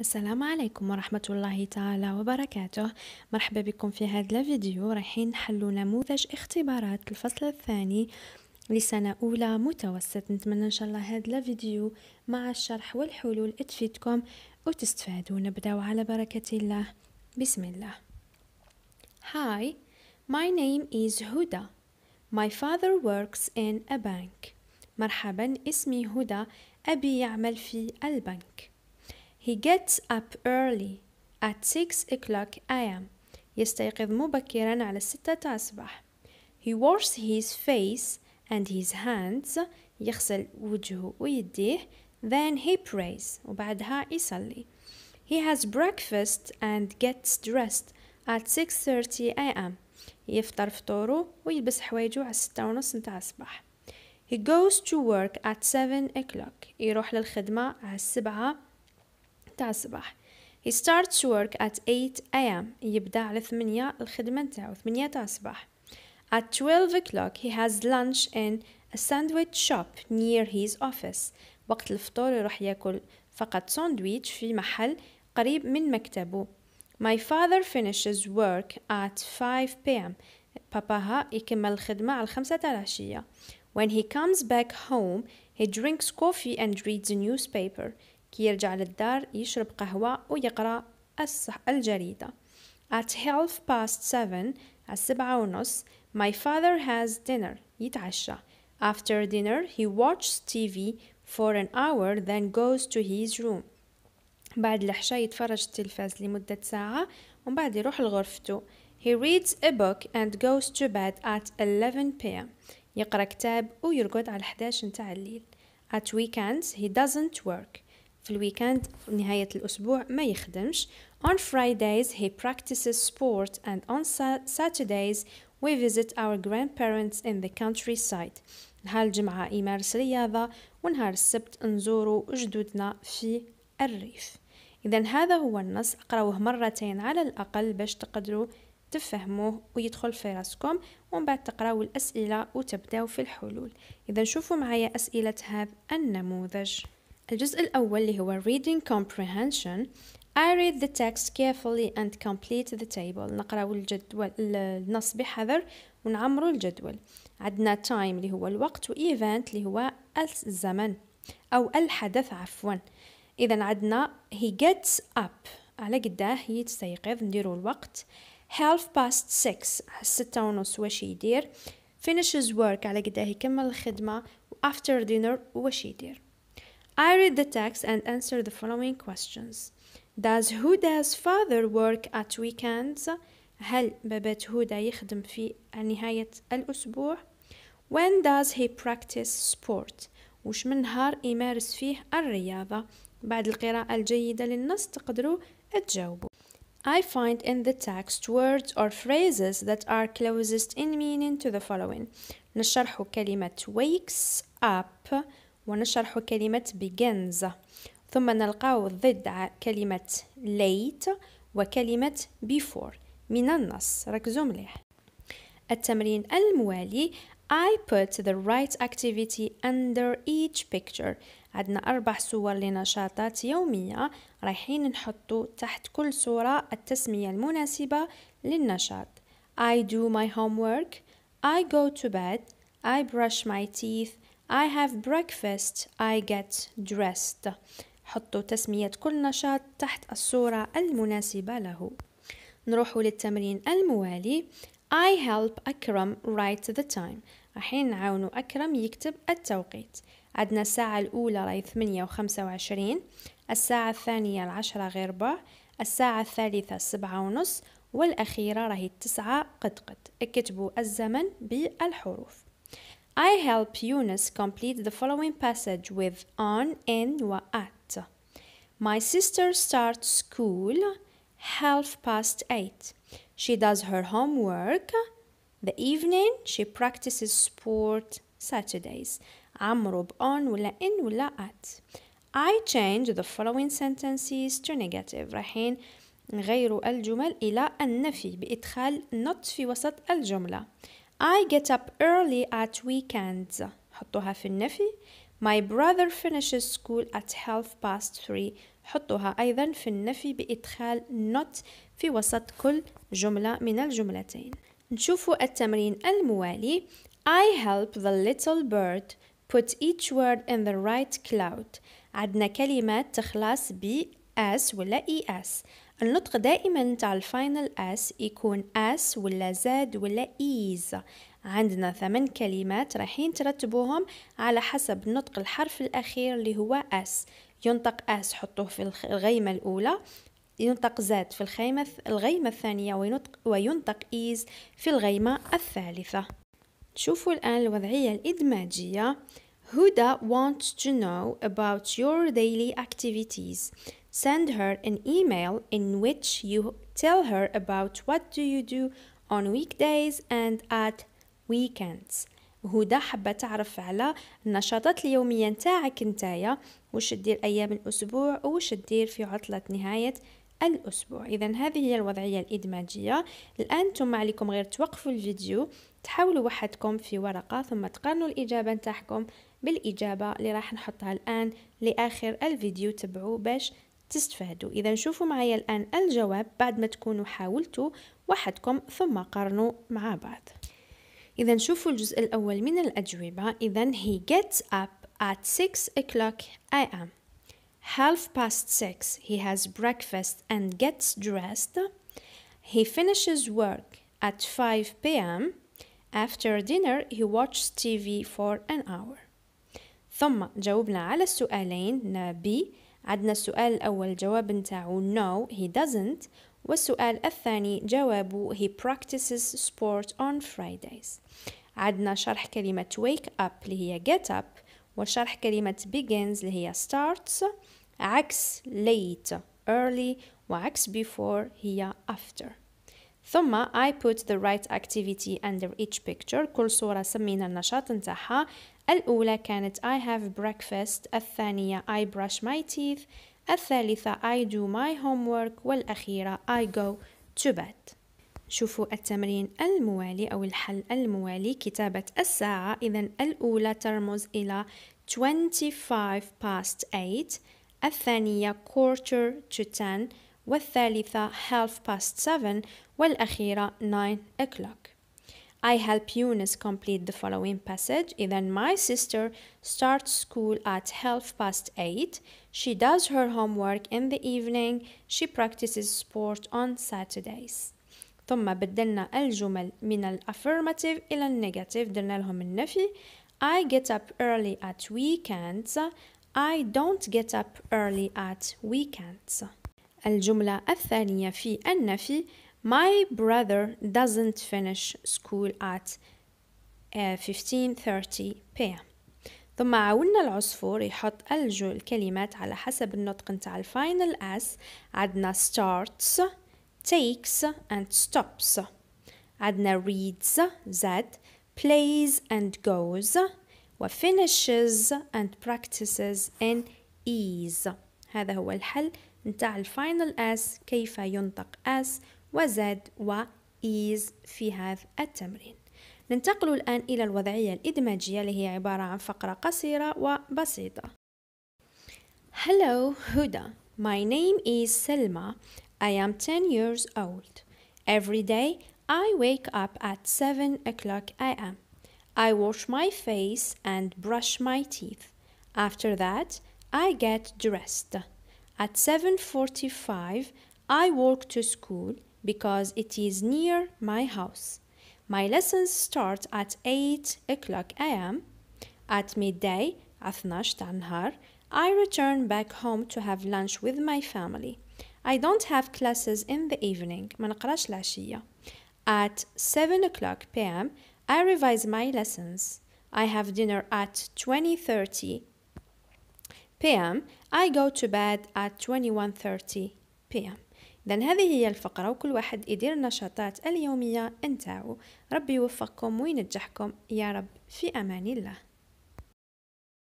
السلام عليكم ورحمة الله تعالى وبركاته مرحبا بكم في هذا الفيديو رايحين نحلو نموذج اختبارات الفصل الثاني لسنة أولى متوسط نتمنى إن شاء الله هذا الفيديو مع الشرح والحلول تفيدكم وتستفادوا نبدأ على بركة الله بسم الله Hi, my name is Huda. My father works in a bank. مرحبا اسمي هدى أبي يعمل في البنك He gets up early at 6 o'clock a.m. يستيقظ مبكرا على الستة الصباح. He washes his face and his hands يغسل وجهه ويديه then he prays وبعدها يصلي he has breakfast and gets dressed at 6.30 a.m. يفطر فطوره ويلبس حوايجه على الستة ونص متاع الصباح he goes to work at 7 o'clock يروح للخدمة على السبعة الصباح he starts work at 8 am يبدا على 8 الخدمه نتاعو 8 تاع الصباح at 12 o'clock he has lunch in a sandwich shop near his office وقت الفطور يروح ياكل فقط ساندويتش في محل قريب من مكتبه my father finishes work at 5 pm باباها يكمل الخدمة على الخمسة تاع العشية when he comes back home he drinks coffee and reads a newspaper كي يرجع للدار يشرب قهوة ويقرأ الصح الجريدة At half past seven السبعة ونص My father has dinner يتعشى After dinner he watches TV for an hour then goes to his room بعد العشاء يتفرج التلفاز لمدة ساعة ومن بعد يروح لغرفته He reads a book and goes to bed at 11 p.m. يقرأ كتاب ويرقد على 11 نتاع الليل At weekends he doesn't work في الويكند في نهاية الأسبوع ما يخدمش On Fridays he practices sport and on Saturdays we visit our grandparents in the countryside نهار الجمعة يمارس رياضة ونهار السبت نزورو جدودنا في الريف إذا هذا هو النص اقراوه مرتين على الأقل باش تقدروا تفهموه ويدخل في راسكم ومن بعد تقراو الأسئلة وتبدأوا في الحلول إذا شوفوا معايا أسئلة هذا النموذج الجزء الأول اللي هو reading comprehension I read the text carefully and complete the table نقراو الجدول النص بحذر ونعمر الجدول عندنا time اللي هو الوقت و event اللي هو الزمن أو الحدث عفوا إذا عندنا he gets up على قداه يتستيقظ نديرو الوقت half past six الستة ونص واش يدير finishes work على قداه يكمل الخدمة after dinner واش يدير I read the text and answer the following questions. Does Huda's father work at weekends? هل بابات هدى يخدم في نهاية الأسبوع؟ When does he practice sport? وش من نهار يمارس فيه الرياضة؟ بعد القراءة الجيدة للنص تقدروا تجاوبوا. I find in the text words or phrases that are closest in meaning to the following. نشرح كلمة wakes up ونشرح كلمة begins ثم نلقاو ضد كلمة late وكلمة before من النص ركزوا مليح التمرين الموالي I put the right activity under each picture عندنا أربع صور لنشاطات يومية رايحين نحطو تحت كل صورة التسمية المناسبة للنشاط I do my homework I go to bed I brush my teeth I have breakfast I get dressed حطوا تسمية كل نشاط تحت الصورة المناسبة له نروح للتمرين الموالي I help أكرم write the time رايحين نعاونو أكرم يكتب التوقيت عندنا الساعة الأولى راهي ثمانية وخمسة وعشرين الساعة الثانية العشرة غير ربع الساعة الثالثة السبعة ونص والأخيرة راهي التسعة قد قد اكتبوا الزمن بالحروف I help Eunice complete the following passage with on, in, wa, at. My sister starts school half past eight. She does her homework. The evening she practices sport Saturdays. عمرو on, ولا in ولا at. I change the following sentences to negative. رايحين نغيروا الجمل إلى النفي بإدخال not في وسط الجملة. I get up early at weekends حطوها في النفي My brother finishes school at half past three حطوها أيضا في النفي بإدخال not في وسط كل جملة من الجملتين نشوفوا التمرين الموالي I help the little bird put each word in the right cloud عندنا كلمات تخلص ب s ولا es النطق دائما تاع الفاينل اس يكون اس ولا زاد ولا ايز عندنا ثمان كلمات رايحين ترتبوهم على حسب نطق الحرف الاخير اللي هو اس ينطق اس حطوه في الغيمه الاولى ينطق زاد في الخيمة الغيمة الثانية وينطق, وينطق إيز في الغيمة الثالثة شوفوا الآن الوضعية الإدماجية هدى wants to know about your daily activities Send her an email in which you tell her about what do you do on weekdays and at weekends هدى حابة تعرف على النشاطات اليومية نتاعك نتايا وش تدير أيام الأسبوع وش تدير في عطلة نهاية الأسبوع إذا هذه هي الوضعية الإدماجية الآن انتم عليكم غير توقفوا الفيديو تحاولوا وحدكم في ورقة ثم تقارنوا الإجابة نتاعكم بالإجابة اللي راح نحطها الآن لآخر الفيديو تبعوا باش تستفادوا إذا شوفوا معايا الآن الجواب بعد ما تكونوا حاولتوا وحدكم ثم قارنوا مع بعض إذا شوفوا الجزء الأول من الأجوبة إذا he gets up at 6 o'clock am half past 6 he has breakfast and gets dressed he finishes work at 5 pm after dinner he watches TV for an hour ثم جاوبنا على السؤالين ب عندنا السؤال الأول جواب نتاعه no he doesn't والسؤال الثاني جوابه he practices sport on Fridays عندنا شرح كلمة wake up اللي هي get up وشرح كلمة begins اللي هي starts عكس late early وعكس before هي after ثم I put the right activity under each picture كل صورة سمينا النشاط نتاعها الأولى كانت I have breakfast الثانية I brush my teeth الثالثة I do my homework والأخيرة I go to bed شوفوا التمرين الموالي أو الحل الموالي كتابة الساعة إذا الأولى ترمز إلى 25 past 8 الثانية quarter to 10 والثالثة half past 7 والأخيرة 9 o'clock I help Eunice complete the following passage. Then my sister starts school at half past eight. She does her homework in the evening. She practices sport on Saturdays. ثم بدلنا الجمل من الافirmative إلى النيجاتيف درنا لهم النفي I get up early at weekends I don't get up early at weekends الجملة الثانية في النفي my brother doesn't finish school at uh, 15:30 p.m. ثم معاولنا العصفور يحط ألجو الكلمات على حسب النطق نتاع الفاينل اس عدنا starts takes and stops عدنا reads z plays and goes و finishes and practices in ease هذا هو الحل نتاع الفاينل اس كيف ينطق اس وزد و في هذا التمرين ننتقل الآن إلى الوضعية الإدماجية اللي هي عبارة عن فقرة قصيرة وبسيطة Hello Huda My name is Selma I am 10 years old Every day I wake up at 7 o'clock am I wash my face and brush my teeth After that I get dressed At 7:45 I walk to school because it is near my house. My lessons start at 8 o'clock am. At midday, عثناش I return back home to have lunch with my family. I don't have classes in the evening. At 7 o'clock pm, I revise my lessons. I have dinner at 20:30 pm. I go to bed at 21:30 pm. اذا هذه هي الفقره وكل واحد يدير النشاطات اليوميه نتاعو ربي يوفقكم وينجحكم يا رب في امان الله